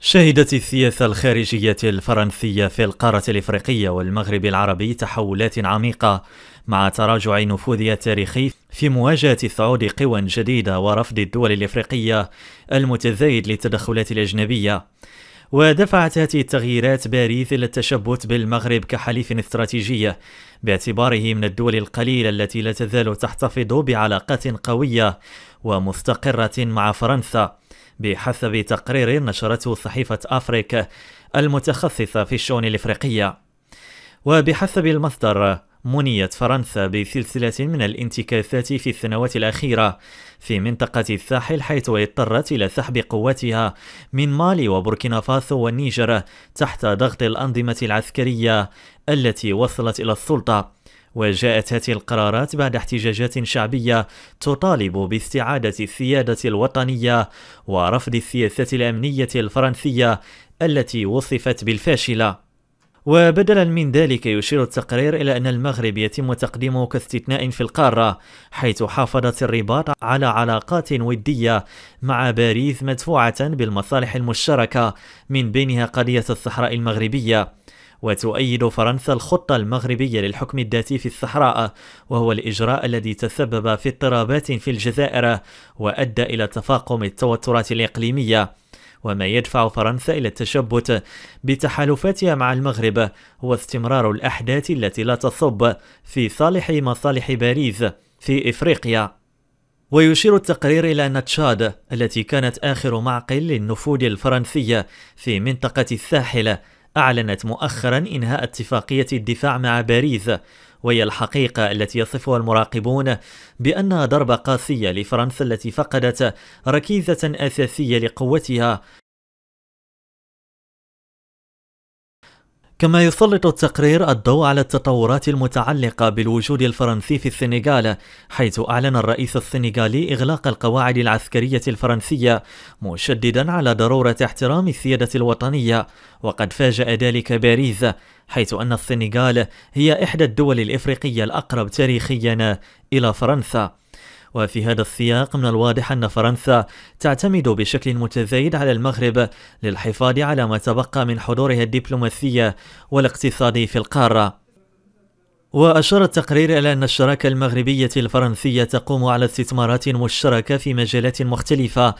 شهدت السياسة الخارجية الفرنسية في القارة الإفريقية والمغرب العربي تحولات عميقة مع تراجع نفوذها التاريخي في مواجهة صعود قوى جديدة ورفض الدول الإفريقية المتزايد للتدخلات الأجنبية ودفعت هذه التغييرات باريس إلى التشبث بالمغرب كحليف استراتيجي باعتباره من الدول القليلة التي لا تزال تحتفظ بعلاقات قوية ومستقرة مع فرنسا بحسب تقرير نشرته صحيفة أفريك المتخصصة في الشؤون الإفريقية وبحسب المصدر منيت فرنسا بسلسلة من الانتكاسات في السنوات الأخيرة في منطقة الساحل حيث اضطرت إلى سحب قواتها من مالي وبوركينا فاسو والنيجر تحت ضغط الأنظمة العسكرية التي وصلت إلى السلطة وجاءت هذه القرارات بعد احتجاجات شعبية تطالب باستعادة السيادة الوطنية ورفض السياسة الأمنية الفرنسية التي وصفت بالفاشلة وبدلا من ذلك يشير التقرير إلى أن المغرب يتم تقديمه كاستثناء في القارة حيث حافظت الرباط على علاقات ودية مع باريس مدفوعة بالمصالح المشتركة من بينها قضية الصحراء المغربية وتؤيد فرنسا الخطة المغربية للحكم الذاتي في الصحراء وهو الإجراء الذي تسبب في اضطرابات في الجزائر وأدى إلى تفاقم التوترات الإقليمية وما يدفع فرنسا إلى التشبت بتحالفاتها مع المغرب هو استمرار الأحداث التي لا تصب في صالح مصالح باريس في إفريقيا ويشير التقرير إلى أن تشاد التي كانت آخر معقل للنفوذ الفرنسي في منطقة الساحل أعلنت مؤخرا إنهاء اتفاقية الدفاع مع باريس وهي الحقيقة التي يصفها المراقبون بأنها ضربة قاسية لفرنسا التي فقدت ركيزة أساسية لقوتها كما يسلط التقرير الضوء على التطورات المتعلقة بالوجود الفرنسي في السنغال حيث أعلن الرئيس السنغالي إغلاق القواعد العسكرية الفرنسية مشددا على ضرورة احترام السيادة الوطنية وقد فاجأ ذلك باريس حيث أن السنغال هي إحدى الدول الإفريقية الأقرب تاريخيا إلى فرنسا وفي هذا السياق من الواضح أن فرنسا تعتمد بشكل متزايد على المغرب للحفاظ على ما تبقى من حضورها الدبلوماسي والاقتصادي في القارة وأشار التقرير إلى أن الشراكة المغربية الفرنسية تقوم على استثمارات مشتركة في مجالات مختلفة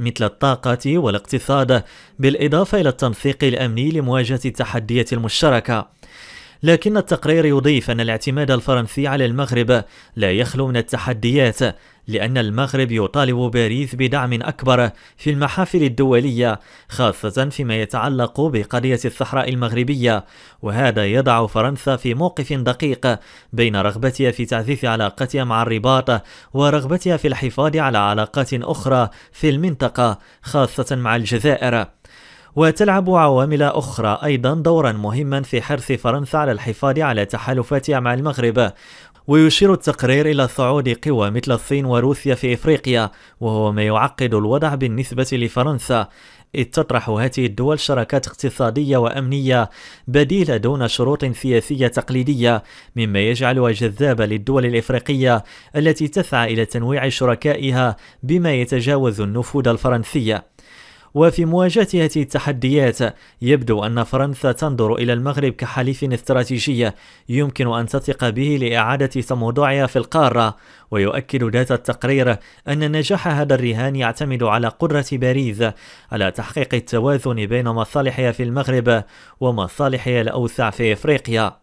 مثل الطاقة والاقتصاد بالإضافة إلى التنسيق الأمني لمواجهة التحديات المشتركة لكن التقرير يضيف أن الاعتماد الفرنسي على المغرب لا يخلو من التحديات لأن المغرب يطالب باريس بدعم أكبر في المحافل الدولية خاصة فيما يتعلق بقضية الصحراء المغربية وهذا يضع فرنسا في موقف دقيق بين رغبتها في تعزيز علاقتها مع الرباط ورغبتها في الحفاظ على علاقات أخرى في المنطقة خاصة مع الجزائر وتلعب عوامل أخرى أيضا دورا مهما في حرص فرنسا على الحفاظ على تحالفاتها مع المغرب ويشير التقرير إلى صعود قوى مثل الصين وروسيا في إفريقيا وهو ما يعقد الوضع بالنسبة لفرنسا إذ تطرح هذه الدول شراكات اقتصادية وأمنية بديلة دون شروط سياسية تقليدية مما يجعلها جذابة للدول الإفريقية التي تسعى إلى تنويع شركائها بما يتجاوز النفوذ الفرنسية وفي مواجهة هذه التحديات يبدو أن فرنسا تنظر إلى المغرب كحليف استراتيجي يمكن أن تثق به لإعادة تموضعها في القارة ويؤكد ذات التقرير أن نجاح هذا الرهان يعتمد على قدرة باريس على تحقيق التوازن بين مصالحها في المغرب ومصالحها الأوسع في إفريقيا